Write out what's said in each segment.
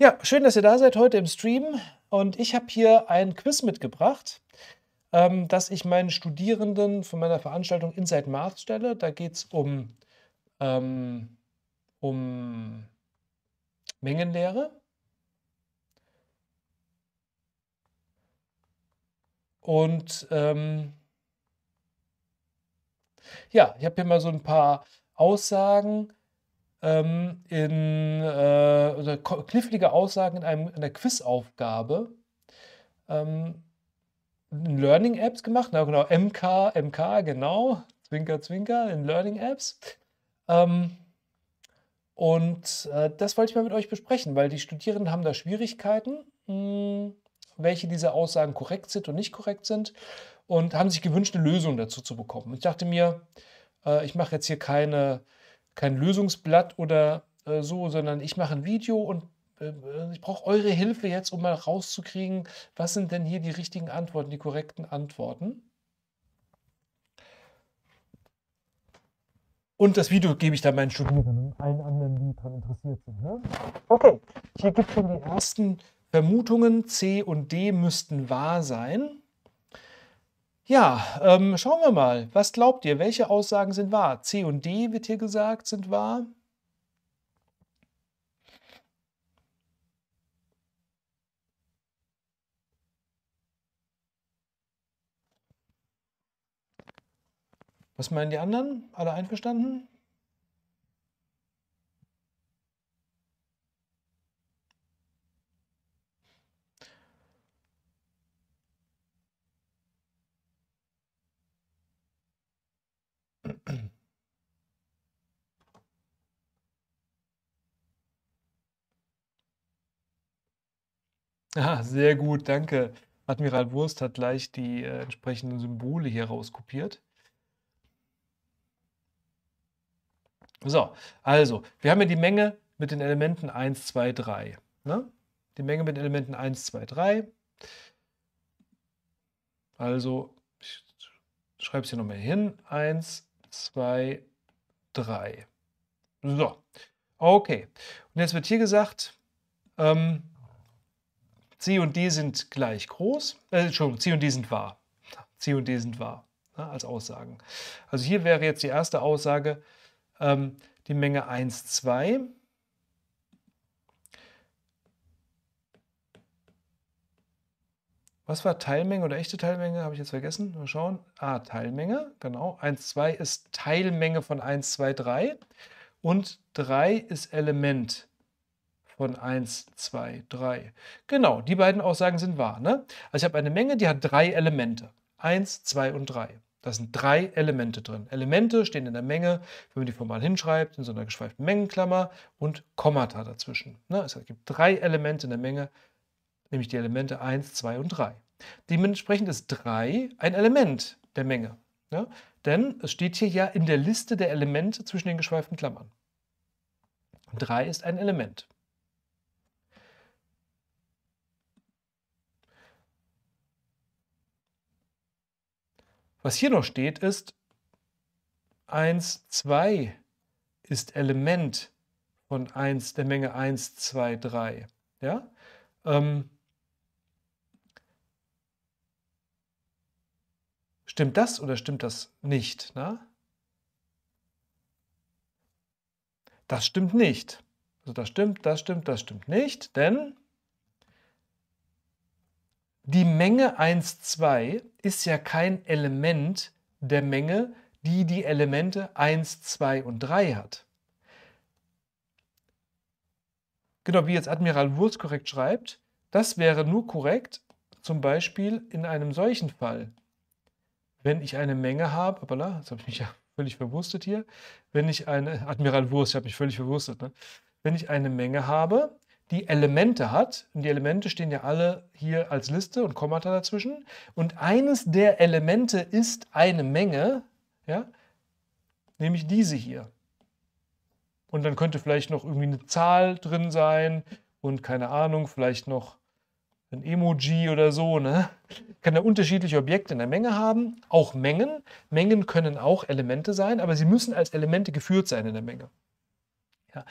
Ja, schön, dass ihr da seid heute im Stream. Und ich habe hier ein Quiz mitgebracht, ähm, das ich meinen Studierenden von meiner Veranstaltung Inside Math stelle. Da geht es um, ähm, um Mengenlehre. Und ähm, ja, ich habe hier mal so ein paar Aussagen ähm, in äh, knifflige Aussagen in, einem, in einer Quizaufgabe ähm, in Learning Apps gemacht. Na genau, MK, MK, genau. Zwinker, zwinker, in Learning Apps. Ähm, und äh, das wollte ich mal mit euch besprechen, weil die Studierenden haben da Schwierigkeiten, mh, hm, welche dieser Aussagen korrekt sind und nicht korrekt sind und haben sich gewünscht, eine Lösung dazu zu bekommen. Ich dachte mir, äh, ich mache jetzt hier keine kein Lösungsblatt oder äh, so, sondern ich mache ein Video und äh, äh, ich brauche eure Hilfe jetzt, um mal rauszukriegen, was sind denn hier die richtigen Antworten, die korrekten Antworten. Und das Video gebe ich dann meinen Studierenden, und allen anderen, die daran interessiert sind. Ne? Okay, hier gibt es schon die ersten Vermutungen. C und D müssten wahr sein. Ja, ähm, schauen wir mal. Was glaubt ihr? Welche Aussagen sind wahr? C und D wird hier gesagt, sind wahr. Was meinen die anderen? Alle einverstanden? Ah, sehr gut, danke. Admiral Wurst hat gleich die äh, entsprechenden Symbole hier rauskopiert. So, also, wir haben hier die Menge mit den Elementen 1, 2, 3. Ne? Die Menge mit Elementen 1, 2, 3. Also, ich schreibe es hier nochmal hin. 1, 2, 3. So, okay. Und jetzt wird hier gesagt, ähm, C und D sind gleich groß, äh, Entschuldigung, C und D sind wahr. C und D sind wahr ja, ne, als Aussagen. Also hier wäre jetzt die erste Aussage ähm, die Menge 1, 2. Was war Teilmenge oder echte Teilmenge? Habe ich jetzt vergessen. Mal schauen. Ah, Teilmenge, genau. 1, 2 ist Teilmenge von 1, 2, 3. Und 3 ist Element von 1, 2, 3. Genau, die beiden Aussagen sind wahr. Ne? Also ich habe eine Menge, die hat drei Elemente. 1, 2 und 3. Da sind drei Elemente drin. Elemente stehen in der Menge, wenn man die formal hinschreibt, in so einer geschweiften Mengenklammer und Kommata dazwischen. Ne? Es gibt drei Elemente in der Menge, nämlich die Elemente 1, 2 und 3. Dementsprechend ist 3 ein Element der Menge. Ja? Ne? Denn es steht hier ja in der Liste der Elemente zwischen den geschweiften Klammern. 3 ist ein Element. Was hier noch steht, ist 1, 2 ist Element von 1, der Menge 1, 2, 3. Ja? Ähm, stimmt das oder stimmt das nicht? Na? Das stimmt nicht. Also das stimmt, das stimmt, das stimmt nicht, denn die Menge 1, 2 ist ja kein Element der Menge, die die Elemente 1, 2 und 3 hat. Genau wie jetzt Admiral Wurz korrekt schreibt, das wäre nur korrekt, zum Beispiel in einem solchen Fall. Wenn ich eine Menge habe, aber jetzt habe ich mich ja völlig verwurstet hier, wenn ich eine, Admiral Wurst, ich habe mich völlig verwurstet, ne? wenn ich eine Menge habe, die Elemente hat. Und die Elemente stehen ja alle hier als Liste und Kommata dazwischen. Und eines der Elemente ist eine Menge, ja, nämlich diese hier. Und dann könnte vielleicht noch irgendwie eine Zahl drin sein und keine Ahnung, vielleicht noch ein Emoji oder so. Ne? Kann da unterschiedliche Objekte in der Menge haben, auch Mengen. Mengen können auch Elemente sein, aber sie müssen als Elemente geführt sein in der Menge. Ja.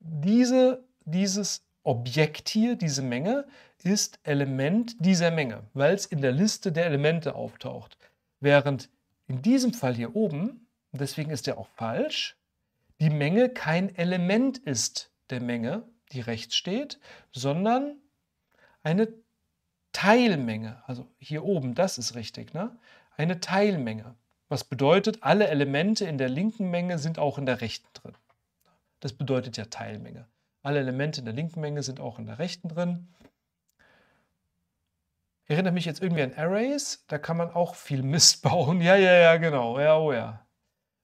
Diese dieses Objekt hier, diese Menge, ist Element dieser Menge, weil es in der Liste der Elemente auftaucht. Während in diesem Fall hier oben, deswegen ist er auch falsch, die Menge kein Element ist der Menge, die rechts steht, sondern eine Teilmenge. Also hier oben, das ist richtig, ne? Eine Teilmenge. Was bedeutet, alle Elemente in der linken Menge sind auch in der rechten drin. Das bedeutet ja Teilmenge. Alle Elemente in der linken Menge sind auch in der rechten drin. Erinnert mich jetzt irgendwie an Arrays. Da kann man auch viel Mist bauen. Ja, ja, ja, genau. Ja, oh ja.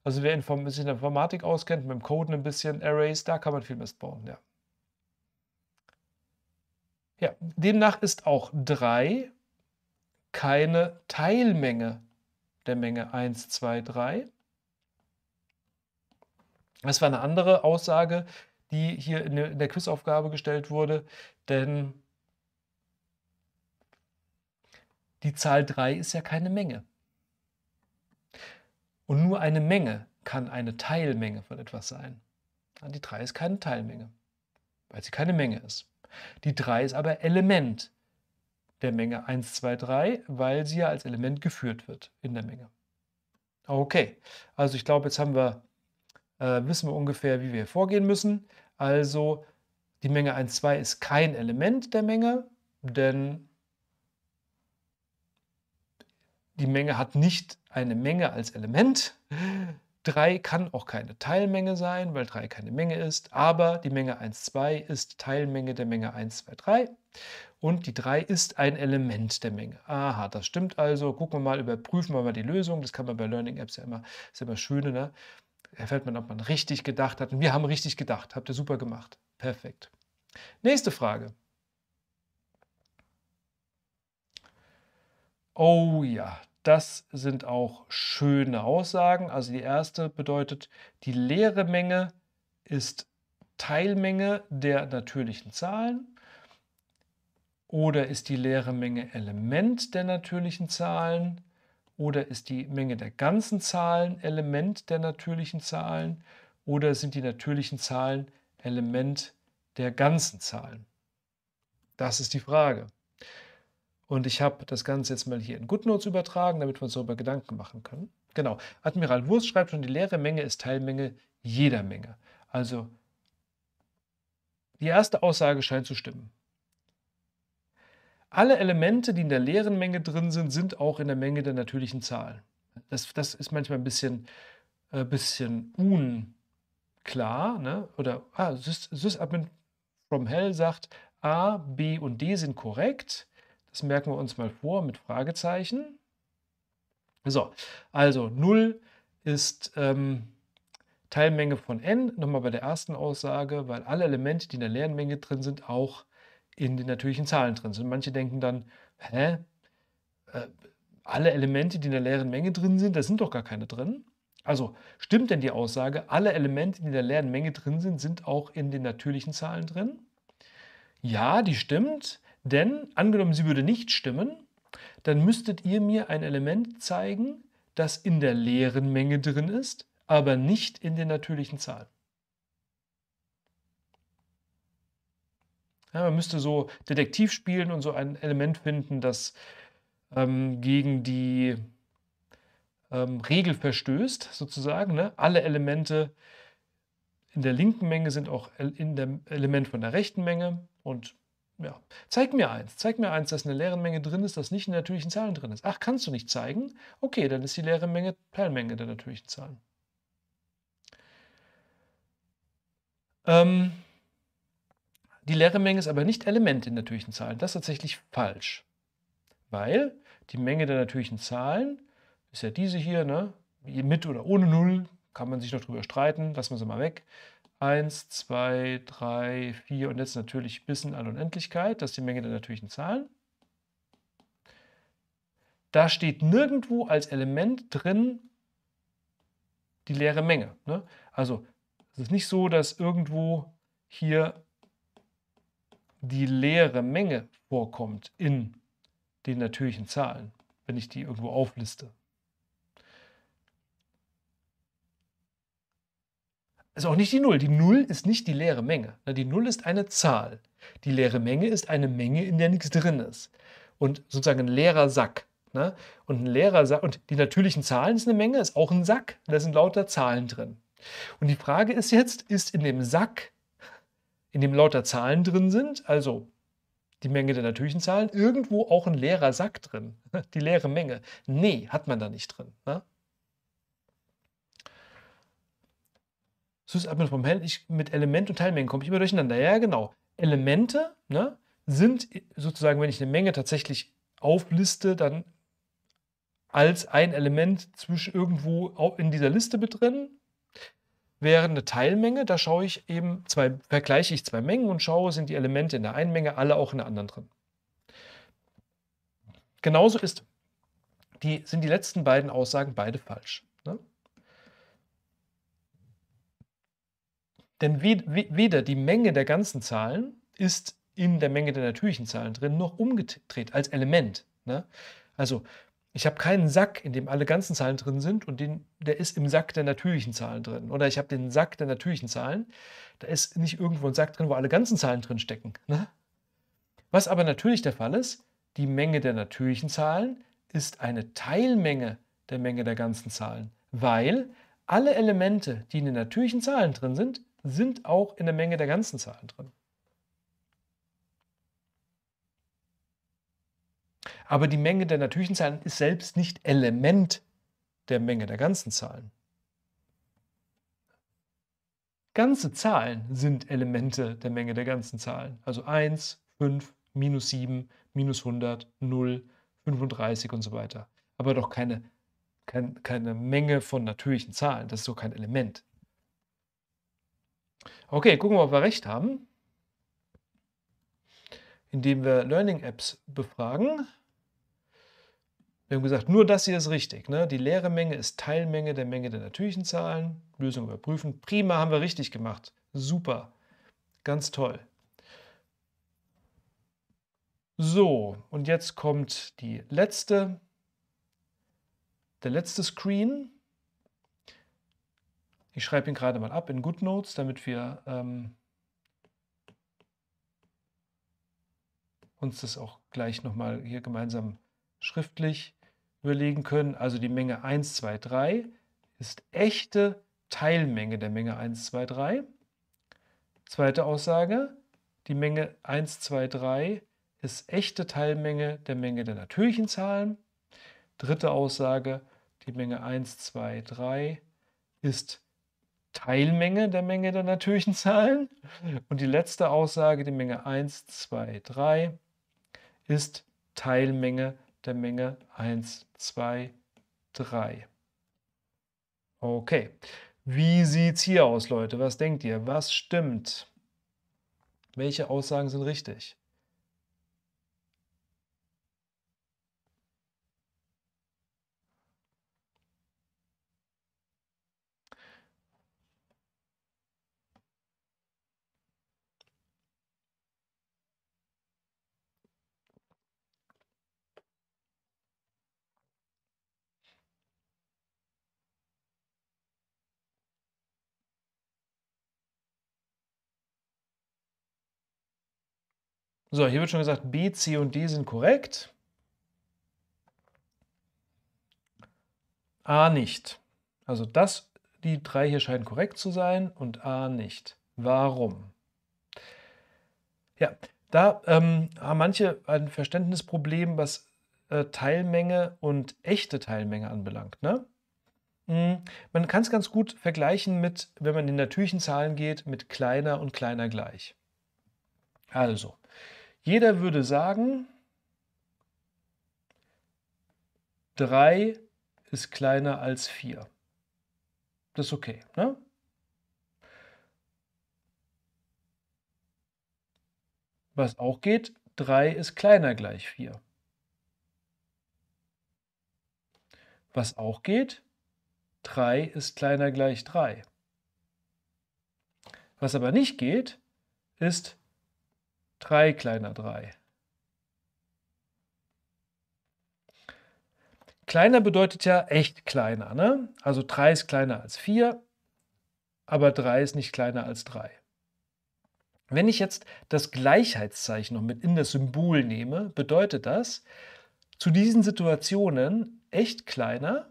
Also wer sich in der Informatik auskennt, mit dem Coden ein bisschen, Arrays, da kann man viel Mist bauen, ja. Ja, demnach ist auch 3 keine Teilmenge der Menge 1, 2, 3. Das war eine andere Aussage, die hier in der Quizaufgabe gestellt wurde, denn die Zahl 3 ist ja keine Menge. Und nur eine Menge kann eine Teilmenge von etwas sein. Die 3 ist keine Teilmenge, weil sie keine Menge ist. Die 3 ist aber Element der Menge 1, 2, 3, weil sie ja als Element geführt wird in der Menge. Okay, also ich glaube, jetzt haben wir äh, wissen wir ungefähr, wie wir vorgehen müssen. Also die Menge 1, 2 ist kein Element der Menge, denn die Menge hat nicht eine Menge als Element. 3 kann auch keine Teilmenge sein, weil 3 keine Menge ist, aber die Menge 1, 2 ist Teilmenge der Menge 1, 2, 3 und die 3 ist ein Element der Menge. Aha, das stimmt also. Gucken wir mal, überprüfen wir mal die Lösung. Das kann man bei Learning Apps ja immer, ist ja immer schön, ne? Herr man, ob man richtig gedacht hat. Und wir haben richtig gedacht. Habt ihr super gemacht. Perfekt. Nächste Frage. Oh ja, das sind auch schöne Aussagen. Also die erste bedeutet, die leere Menge ist Teilmenge der natürlichen Zahlen oder ist die leere Menge Element der natürlichen Zahlen oder ist die Menge der ganzen Zahlen Element der natürlichen Zahlen? Oder sind die natürlichen Zahlen Element der ganzen Zahlen? Das ist die Frage. Und ich habe das Ganze jetzt mal hier in GoodNotes übertragen, damit wir uns darüber Gedanken machen können. Genau. Admiral Wurst schreibt schon, die leere Menge ist Teilmenge jeder Menge. Also die erste Aussage scheint zu stimmen. Alle Elemente, die in der leeren Menge drin sind, sind auch in der Menge der natürlichen Zahlen. Das, das ist manchmal ein bisschen, äh, bisschen unklar. Ne? Oder ah, Sysadmin from Hell sagt, A, B und D sind korrekt. Das merken wir uns mal vor mit Fragezeichen. So, also 0 ist ähm, Teilmenge von n, nochmal bei der ersten Aussage, weil alle Elemente, die in der leeren Menge drin sind, auch in den natürlichen Zahlen drin sind. Manche denken dann, hä? Äh, alle Elemente, die in der leeren Menge drin sind, da sind doch gar keine drin. Also stimmt denn die Aussage, alle Elemente, die in der leeren Menge drin sind, sind auch in den natürlichen Zahlen drin? Ja, die stimmt, denn angenommen, sie würde nicht stimmen, dann müsstet ihr mir ein Element zeigen, das in der leeren Menge drin ist, aber nicht in den natürlichen Zahlen. Ja, man müsste so Detektiv spielen und so ein Element finden, das ähm, gegen die ähm, Regel verstößt, sozusagen. Ne? Alle Elemente in der linken Menge sind auch in dem Element von der rechten Menge. Und ja, zeig mir eins, zeig mir eins, dass eine leere Menge drin ist, das nicht in natürlichen Zahlen drin ist. Ach, kannst du nicht zeigen? Okay, dann ist die leere Menge Teilmenge der natürlichen Zahlen. Ähm, die leere Menge ist aber nicht Element in natürlichen Zahlen. Das ist tatsächlich falsch, weil die Menge der natürlichen Zahlen ist ja diese hier, ne? mit oder ohne Null, kann man sich noch drüber streiten, lassen wir sie mal weg. 1, 2, 3, 4 und jetzt natürlich bis in alle Unendlichkeit, das ist die Menge der natürlichen Zahlen. Da steht nirgendwo als Element drin die leere Menge. Ne? Also es ist nicht so, dass irgendwo hier die leere Menge vorkommt in den natürlichen Zahlen, wenn ich die irgendwo aufliste. Ist auch nicht die Null. Die Null ist nicht die leere Menge. Ne, die Null ist eine Zahl. Die leere Menge ist eine Menge, in der nichts drin ist. Und sozusagen ein leerer Sack. Ne? Und ein leerer Sack. Und die natürlichen Zahlen ist eine Menge, ist auch ein Sack. Da sind lauter Zahlen drin. Und die Frage ist jetzt, ist in dem Sack in dem lauter Zahlen drin sind, also die Menge der natürlichen Zahlen, irgendwo auch ein leerer Sack drin, die leere Menge. Nee, hat man da nicht drin. Ne? mit Element und Teilmengen komme ich immer durcheinander. Ja, genau. Elemente ne, sind sozusagen, wenn ich eine Menge tatsächlich aufliste, dann als ein Element zwischen irgendwo in dieser Liste mit drin wäre eine Teilmenge. Da schaue ich eben zwei, vergleiche ich zwei Mengen und schaue, sind die Elemente in der einen Menge alle auch in der anderen drin. Genauso ist, die, sind die letzten beiden Aussagen beide falsch. Ne? Denn weder die Menge der ganzen Zahlen ist in der Menge der natürlichen Zahlen drin, noch umgedreht als Element. Ne? Also ich habe keinen Sack, in dem alle ganzen Zahlen drin sind und den, der ist im Sack der natürlichen Zahlen drin. Oder ich habe den Sack der natürlichen Zahlen, da ist nicht irgendwo ein Sack drin, wo alle ganzen Zahlen drin stecken. Ne? Was aber natürlich der Fall ist, die Menge der natürlichen Zahlen ist eine Teilmenge der Menge der ganzen Zahlen, weil alle Elemente, die in den natürlichen Zahlen drin sind, sind auch in der Menge der ganzen Zahlen drin. Aber die Menge der natürlichen Zahlen ist selbst nicht Element der Menge der ganzen Zahlen. Ganze Zahlen sind Elemente der Menge der ganzen Zahlen. Also 1, 5, minus 7, minus 100, 0, 35 und so weiter. Aber doch keine, kein, keine Menge von natürlichen Zahlen. Das ist so kein Element. Okay, gucken wir, ob wir recht haben. Indem wir Learning Apps befragen. Wir haben gesagt, nur das hier ist richtig. Ne? Die leere Menge ist Teilmenge der Menge der natürlichen Zahlen. Lösung überprüfen. Prima, haben wir richtig gemacht. Super. Ganz toll. So, und jetzt kommt die letzte, der letzte Screen. Ich schreibe ihn gerade mal ab in GoodNotes, damit wir ähm, uns das auch gleich nochmal hier gemeinsam schriftlich überlegen können. Also die Menge 1, 2, 3 ist echte Teilmenge der Menge 1, 2, 3. Zweite Aussage, die Menge 1, 2, 3 ist echte Teilmenge der Menge der natürlichen Zahlen. Dritte Aussage, die Menge 1, 2, 3 ist Teilmenge der Menge der natürlichen Zahlen. Und die letzte Aussage, die Menge 1, 2, 3, ist Teilmenge der Menge 1, 2, 3. Okay, wie sieht es hier aus, Leute? Was denkt ihr? Was stimmt? Welche Aussagen sind richtig? So, hier wird schon gesagt, B, C und D sind korrekt. A nicht. Also das, die drei hier scheinen korrekt zu sein und A nicht. Warum? Ja, da ähm, haben manche ein Verständnisproblem, was äh, Teilmenge und echte Teilmenge anbelangt. Ne? Mhm. Man kann es ganz gut vergleichen mit, wenn man in natürlichen Zahlen geht, mit kleiner und kleiner gleich. Also, jeder würde sagen, 3 ist kleiner als 4. Das ist okay. Ne? Was auch geht, 3 ist kleiner gleich 4. Was auch geht, 3 ist kleiner gleich 3. Was aber nicht geht, ist 3 kleiner 3. Kleiner bedeutet ja echt kleiner. Ne? Also 3 ist kleiner als 4, aber 3 ist nicht kleiner als 3. Wenn ich jetzt das Gleichheitszeichen noch mit in das Symbol nehme, bedeutet das, zu diesen Situationen echt kleiner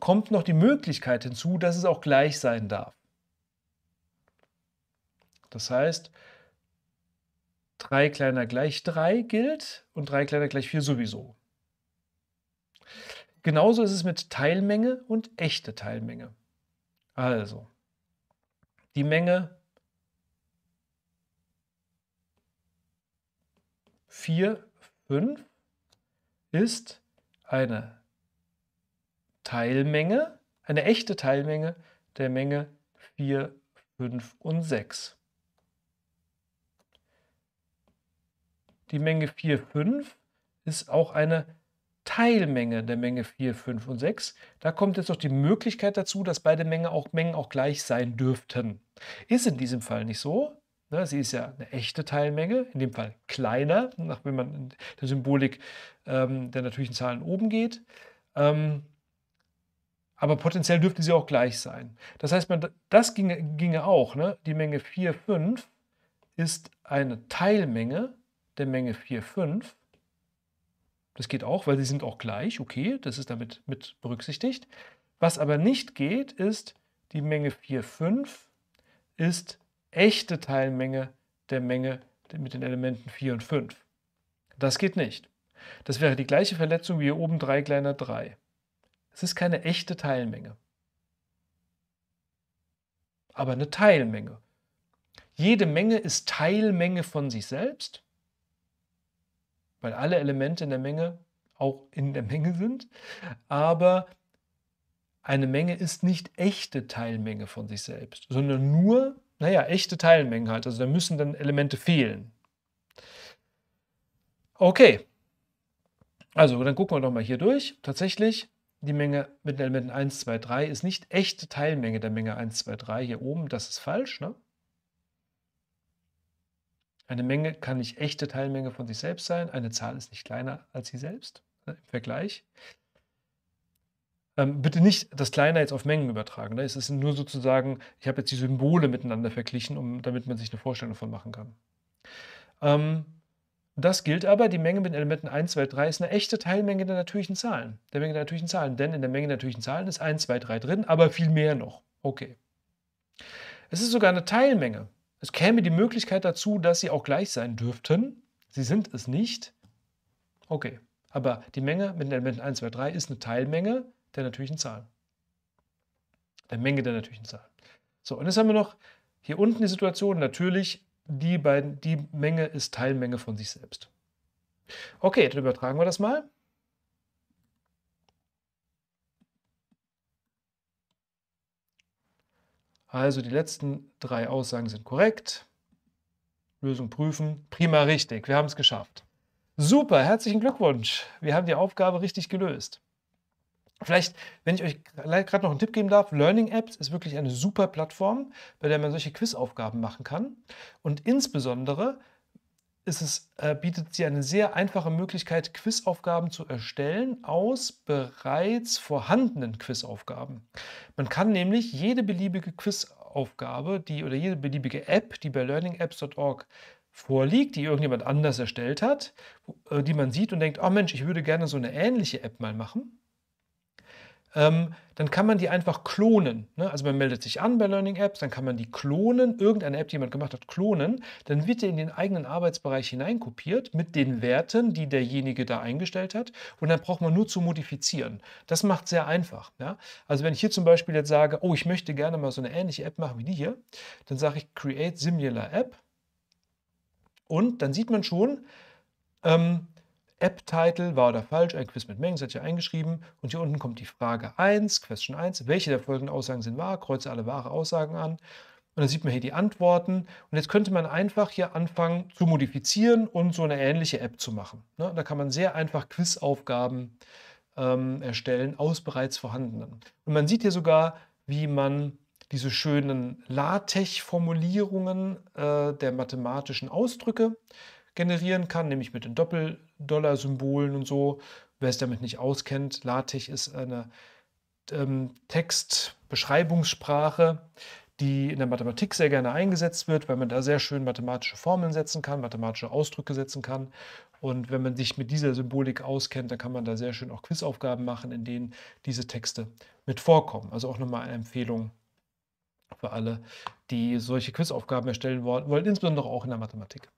kommt noch die Möglichkeit hinzu, dass es auch gleich sein darf. Das heißt, 3 kleiner gleich 3 gilt und 3 kleiner gleich 4 sowieso. Genauso ist es mit Teilmenge und echte Teilmenge. Also, die Menge 4, 5 ist eine Teilmenge, eine echte Teilmenge der Menge 4, 5 und 6. Die Menge 4, 5 ist auch eine Teilmenge der Menge 4, 5 und 6. Da kommt jetzt noch die Möglichkeit dazu, dass beide Mengen auch, Mengen auch gleich sein dürften. Ist in diesem Fall nicht so. Ne? Sie ist ja eine echte Teilmenge, in dem Fall kleiner, wenn man in der Symbolik ähm, der natürlichen Zahlen oben geht. Ähm, aber potenziell dürfte sie auch gleich sein. Das heißt, man, das ginge, ginge auch. Ne? Die Menge 4, 5 ist eine Teilmenge der Menge 4, 5. Das geht auch, weil sie sind auch gleich. Okay, das ist damit mit berücksichtigt. Was aber nicht geht, ist, die Menge 4, 5 ist echte Teilmenge der Menge mit den Elementen 4 und 5. Das geht nicht. Das wäre die gleiche Verletzung wie hier oben 3 kleiner 3. Es ist keine echte Teilmenge. Aber eine Teilmenge. Jede Menge ist Teilmenge von sich selbst weil alle Elemente in der Menge auch in der Menge sind. Aber eine Menge ist nicht echte Teilmenge von sich selbst, sondern nur, naja, echte Teilmengen halt. Also da müssen dann Elemente fehlen. Okay. Also dann gucken wir doch mal hier durch. Tatsächlich, die Menge mit den Elementen 1, 2, 3 ist nicht echte Teilmenge der Menge 1, 2, 3 hier oben. Das ist falsch. Ne? Eine Menge kann nicht echte Teilmenge von sich selbst sein. Eine Zahl ist nicht kleiner als sie selbst ne, im Vergleich. Ähm, bitte nicht das Kleine jetzt auf Mengen übertragen. Ne? Es ist nur sozusagen, ich habe jetzt die Symbole miteinander verglichen, um, damit man sich eine Vorstellung davon machen kann. Ähm, das gilt aber, die Menge mit Elementen 1, 2, 3 ist eine echte Teilmenge der natürlichen Zahlen. Der Menge der natürlichen Zahlen, denn in der Menge der natürlichen Zahlen ist 1, 2, 3 drin, aber viel mehr noch. Okay. Es ist sogar eine Teilmenge. Es käme die Möglichkeit dazu, dass sie auch gleich sein dürften. Sie sind es nicht. Okay, aber die Menge mit den Elementen 1, 2, 3 ist eine Teilmenge der natürlichen Zahlen. Der Menge der natürlichen Zahlen. So, und jetzt haben wir noch hier unten die Situation, natürlich, die, beiden, die Menge ist Teilmenge von sich selbst. Okay, dann übertragen wir das mal. Also die letzten drei Aussagen sind korrekt. Lösung prüfen. Prima richtig. Wir haben es geschafft. Super, herzlichen Glückwunsch. Wir haben die Aufgabe richtig gelöst. Vielleicht, wenn ich euch gerade noch einen Tipp geben darf, Learning Apps ist wirklich eine super Plattform, bei der man solche Quizaufgaben machen kann. Und insbesondere es, äh, bietet sie eine sehr einfache Möglichkeit, Quizaufgaben zu erstellen aus bereits vorhandenen Quizaufgaben. Man kann nämlich jede beliebige Quizaufgabe, die oder jede beliebige App, die bei learningapps.org vorliegt, die irgendjemand anders erstellt hat, äh, die man sieht und denkt, oh Mensch, ich würde gerne so eine ähnliche App mal machen ähm, dann kann man die einfach klonen. Ne? Also man meldet sich an bei Learning Apps, dann kann man die klonen, irgendeine App, die jemand gemacht hat, klonen. Dann wird die in den eigenen Arbeitsbereich hineinkopiert mit den Werten, die derjenige da eingestellt hat. Und dann braucht man nur zu modifizieren. Das macht sehr einfach. Ja? Also wenn ich hier zum Beispiel jetzt sage, oh, ich möchte gerne mal so eine ähnliche App machen wie die hier, dann sage ich Create Similar App. Und dann sieht man schon, ähm, App-Title, wahr oder falsch, ein Quiz mit Mengen, seid ihr eingeschrieben. Und hier unten kommt die Frage 1, Question 1. Welche der folgenden Aussagen sind wahr? Kreuze alle wahre Aussagen an. Und dann sieht man hier die Antworten. Und jetzt könnte man einfach hier anfangen zu modifizieren und so eine ähnliche App zu machen. Ne? Da kann man sehr einfach Quizaufgaben ähm, erstellen aus bereits vorhandenen. Und man sieht hier sogar, wie man diese schönen LaTeX-Formulierungen äh, der mathematischen Ausdrücke generieren kann, nämlich mit den Doppel- Dollar-Symbolen und so. Wer es damit nicht auskennt, LaTeX ist eine ähm, Textbeschreibungssprache, die in der Mathematik sehr gerne eingesetzt wird, weil man da sehr schön mathematische Formeln setzen kann, mathematische Ausdrücke setzen kann. Und wenn man sich mit dieser Symbolik auskennt, dann kann man da sehr schön auch Quizaufgaben machen, in denen diese Texte mit vorkommen. Also auch nochmal eine Empfehlung für alle, die solche Quizaufgaben erstellen wollen, insbesondere auch in der Mathematik.